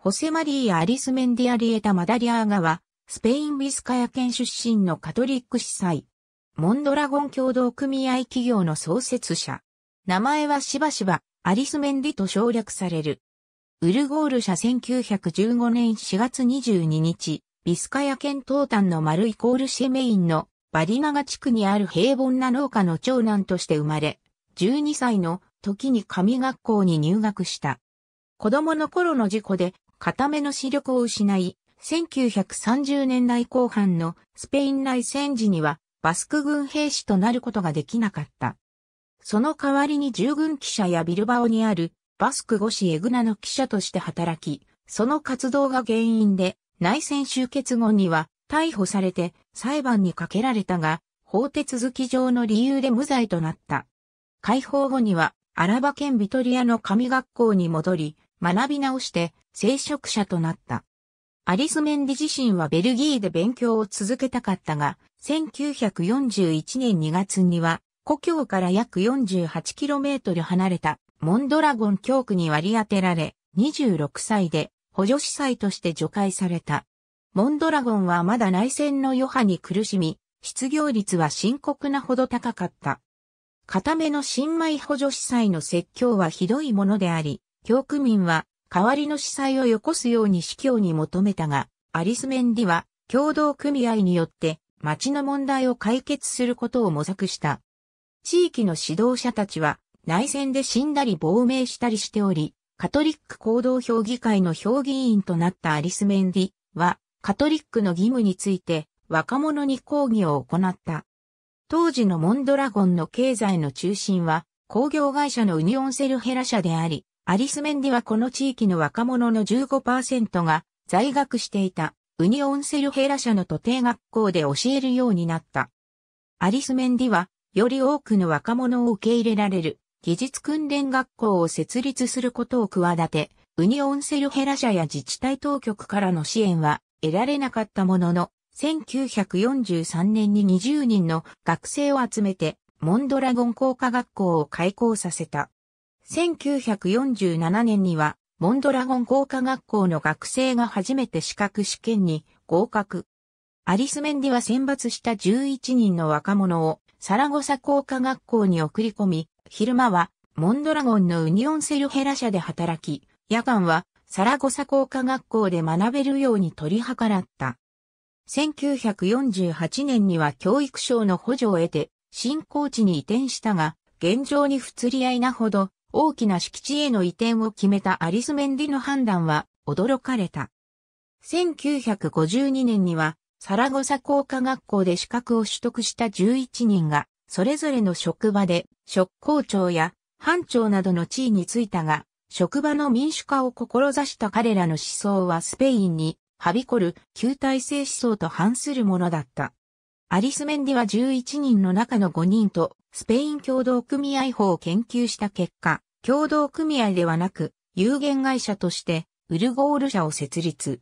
ホセマリー・アリスメンディアリエタ・マダリアーガは、スペイン・ビスカヤ県出身のカトリック司祭。モンドラゴン共同組合企業の創設者。名前はしばしば、アリスメンディと省略される。ウルゴール社1915年4月22日、ビスカヤ県東端のマルイコールシェメインのバリナガ地区にある平凡な農家の長男として生まれ、12歳の時に神学校に入学した。子供の頃の事故で固めの視力を失い、1930年代後半のスペイン内戦時にはバスク軍兵士となることができなかった。その代わりに従軍記者やビルバオにあるバスク五師エグナの記者として働き、その活動が原因で内戦終結後には逮捕されて裁判にかけられたが、法手続き上の理由で無罪となった。解放後にはアラバ県ビトリアの神学校に戻り、学び直して聖職者となった。アリスメンディ自身はベルギーで勉強を続けたかったが、1941年2月には、故郷から約 48km 離れたモンドラゴン教区に割り当てられ、26歳で補助司祭として除外された。モンドラゴンはまだ内戦の余波に苦しみ、失業率は深刻なほど高かった。固めの新米補助司祭の説教はひどいものであり、教区民は代わりの司祭をよこすように司教に求めたが、アリスメンディは共同組合によって町の問題を解決することを模索した。地域の指導者たちは内戦で死んだり亡命したりしており、カトリック行動評議会の評議員となったアリスメンディは、カトリックの義務について若者に抗議を行った。当時のモンドラゴンの経済の中心は工業会社のウニオンセルヘラ社であり、アリスメンディはこの地域の若者の15%が在学していたウニオンセルヘラ社の徒弟学校で教えるようになった。アリスメンディは、より多くの若者を受け入れられる技術訓練学校を設立することを企て、ウニオンセルヘラ社や自治体当局からの支援は得られなかったものの、1943年に20人の学生を集めて、モンドラゴン工科学校を開校させた。1947年には、モンドラゴン工科学校の学生が初めて資格試験に合格。アリスメンディは選抜した11人の若者をサラゴサ工科学校に送り込み、昼間はモンドラゴンのウニオンセルヘラ社で働き、夜間はサラゴサ工科学校で学べるように取り計らった。1948年には教育省の補助を得て、新高地に移転したが、現状に不釣り合いなほど大きな敷地への移転を決めたアリスメンディの判断は驚かれた。1952年にはサラゴサ工科学校で資格を取得した11人が、それぞれの職場で職校長や班長などの地位についたが、職場の民主化を志した彼らの思想はスペインにはびこる旧体制思想と反するものだった。アリスメンディは11人の中の5人と、スペイン共同組合法を研究した結果、共同組合ではなく、有限会社として、ウルゴール社を設立。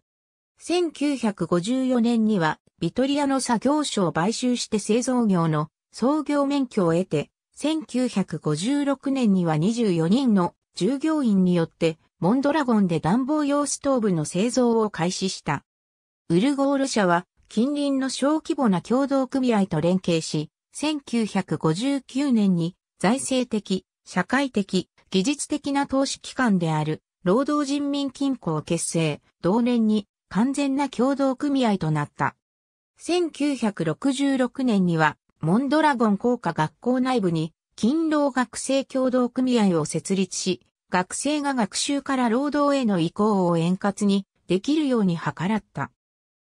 1954年には、ビトリアの作業所を買収して製造業の創業免許を得て、1956年には24人の従業員によって、モンドラゴンで暖房用ストーブの製造を開始した。ウルゴール社は近隣の小規模な共同組合と連携し、1959年に財政的、社会的、技術的な投資機関である労働人民金庫を結成、同年に完全な共同組合となった。1966年にはモンドラゴン工科学校内部に勤労学生共同組合を設立し、学生が学習から労働への移行を円滑にできるように計らった。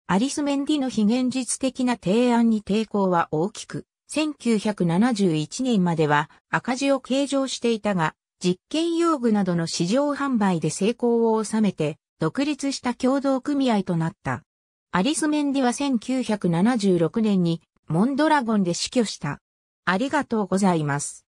アリスメンディの非現実的な提案に抵抗は大きく、1971年までは赤字を計上していたが、実験用具などの市場販売で成功を収めて、独立した共同組合となった。アリスメンディは1976年にモンドラゴンで死去した。ありがとうございます。